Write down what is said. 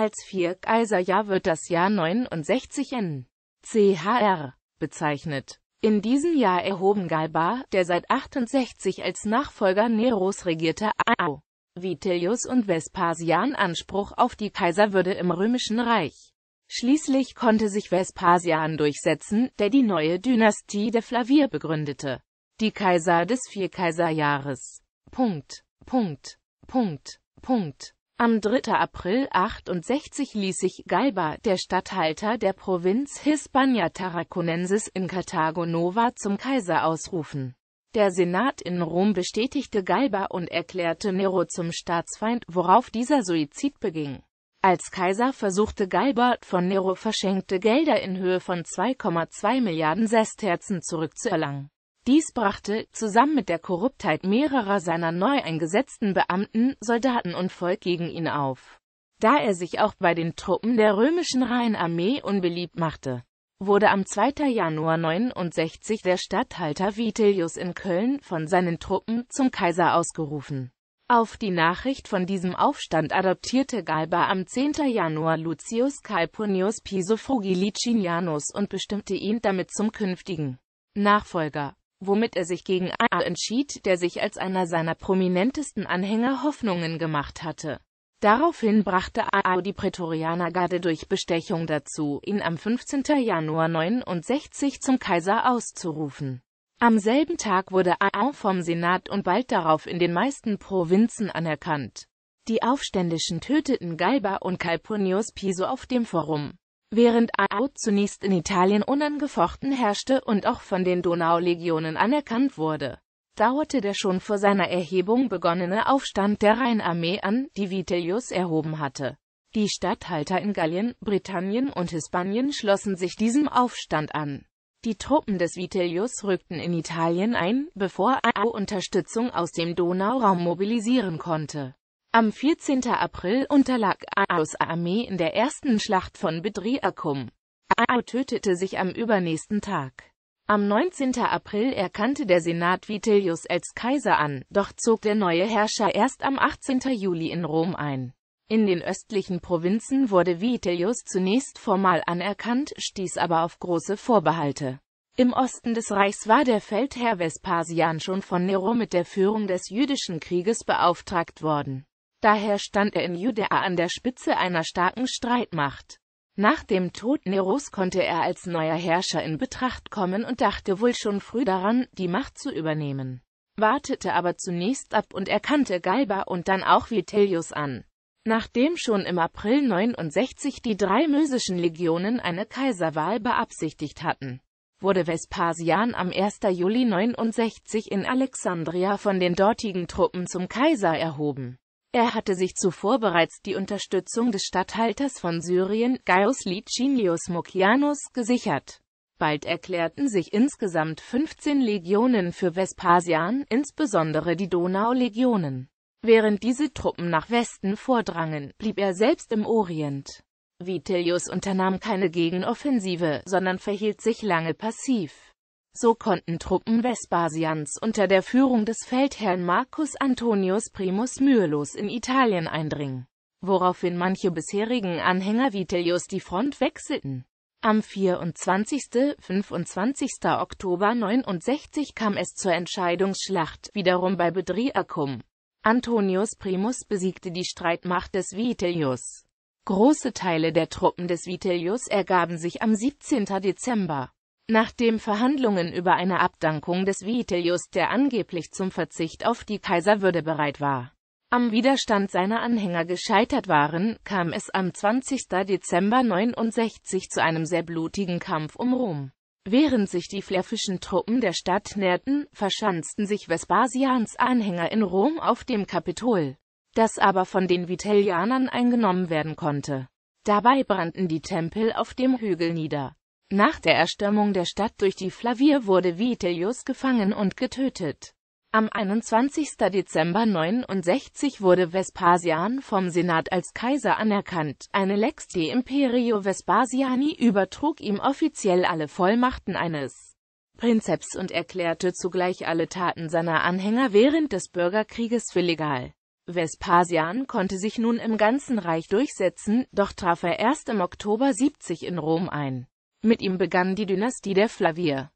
Als vier Vierkaiserjahr wird das Jahr 69 n. CHR bezeichnet. In diesem Jahr erhoben Galba, der seit 68 als Nachfolger Neros regierte, Ao, Vitellius und Vespasian Anspruch auf die Kaiserwürde im Römischen Reich. Schließlich konnte sich Vespasian durchsetzen, der die neue Dynastie der Flavier begründete. Die Kaiser des Vierkaiserjahres. Punkt. Punkt. Punkt. Punkt. Am 3. April 68 ließ sich Galba, der Statthalter der Provinz Hispania Tarraconensis in Carthago Nova, zum Kaiser ausrufen. Der Senat in Rom bestätigte Galba und erklärte Nero zum Staatsfeind, worauf dieser Suizid beging. Als Kaiser versuchte Galba, von Nero verschenkte Gelder in Höhe von 2,2 Milliarden Sesterzen zurückzuerlangen. Dies brachte, zusammen mit der Korruptheit mehrerer seiner neu eingesetzten Beamten, Soldaten und Volk gegen ihn auf. Da er sich auch bei den Truppen der römischen Rheinarmee unbeliebt machte, wurde am 2. Januar 69 der Statthalter Vitellius in Köln von seinen Truppen zum Kaiser ausgerufen. Auf die Nachricht von diesem Aufstand adoptierte Galba am 10. Januar Lucius Calpurnius Piso Frugilicianus und bestimmte ihn damit zum künftigen Nachfolger womit er sich gegen AA entschied, der sich als einer seiner prominentesten Anhänger Hoffnungen gemacht hatte. Daraufhin brachte AA die Prätorianergarde durch Bestechung dazu, ihn am 15. Januar 69 zum Kaiser auszurufen. Am selben Tag wurde AA vom Senat und bald darauf in den meisten Provinzen anerkannt. Die Aufständischen töteten Galba und Calpurnius Piso auf dem Forum. Während AO zunächst in Italien unangefochten herrschte und auch von den Donaulegionen anerkannt wurde, dauerte der schon vor seiner Erhebung begonnene Aufstand der Rheinarmee an, die Vitellius erhoben hatte. Die Statthalter in Gallien, Britannien und Hispanien schlossen sich diesem Aufstand an. Die Truppen des Vitellius rückten in Italien ein, bevor AO Unterstützung aus dem Donauraum mobilisieren konnte. Am 14. April unterlag Aos Armee in der ersten Schlacht von Bedri Akum. Ao tötete sich am übernächsten Tag. Am 19. April erkannte der Senat Vitellius als Kaiser an, doch zog der neue Herrscher erst am 18. Juli in Rom ein. In den östlichen Provinzen wurde Vitellius zunächst formal anerkannt, stieß aber auf große Vorbehalte. Im Osten des Reichs war der Feldherr Vespasian schon von Nero mit der Führung des jüdischen Krieges beauftragt worden. Daher stand er in Judäa an der Spitze einer starken Streitmacht. Nach dem Tod Neros konnte er als neuer Herrscher in Betracht kommen und dachte wohl schon früh daran, die Macht zu übernehmen, wartete aber zunächst ab und erkannte Galba und dann auch Vitellius an. Nachdem schon im April 69 die drei mösischen Legionen eine Kaiserwahl beabsichtigt hatten, wurde Vespasian am 1. Juli 69 in Alexandria von den dortigen Truppen zum Kaiser erhoben. Er hatte sich zuvor bereits die Unterstützung des Statthalters von Syrien, Gaius Licinius Mokianus, gesichert. Bald erklärten sich insgesamt 15 Legionen für Vespasian, insbesondere die Donaulegionen. Während diese Truppen nach Westen vordrangen, blieb er selbst im Orient. Vitellius unternahm keine Gegenoffensive, sondern verhielt sich lange passiv. So konnten Truppen Vespasians unter der Führung des Feldherrn Marcus Antonius Primus mühelos in Italien eindringen, woraufhin manche bisherigen Anhänger Vitellius die Front wechselten. Am 24. 25. Oktober 69 kam es zur Entscheidungsschlacht, wiederum bei Bedriacum. Antonius Primus besiegte die Streitmacht des Vitellius. Große Teile der Truppen des Vitellius ergaben sich am 17. Dezember. Nachdem Verhandlungen über eine Abdankung des Vitellius, der angeblich zum Verzicht auf die Kaiserwürde bereit war, am Widerstand seiner Anhänger gescheitert waren, kam es am 20. Dezember 69 zu einem sehr blutigen Kampf um Rom. Während sich die fläffischen Truppen der Stadt näherten, verschanzten sich Vespasians Anhänger in Rom auf dem Kapitol, das aber von den Vitellianern eingenommen werden konnte. Dabei brannten die Tempel auf dem Hügel nieder. Nach der Erstürmung der Stadt durch die Flavier wurde Vitellius gefangen und getötet. Am 21. Dezember 69 wurde Vespasian vom Senat als Kaiser anerkannt. Eine Lex de Imperio Vespasiani übertrug ihm offiziell alle Vollmachten eines Prinzeps und erklärte zugleich alle Taten seiner Anhänger während des Bürgerkrieges für legal. Vespasian konnte sich nun im ganzen Reich durchsetzen, doch traf er erst im Oktober 70 in Rom ein. Mit ihm begann die Dynastie der Flavier.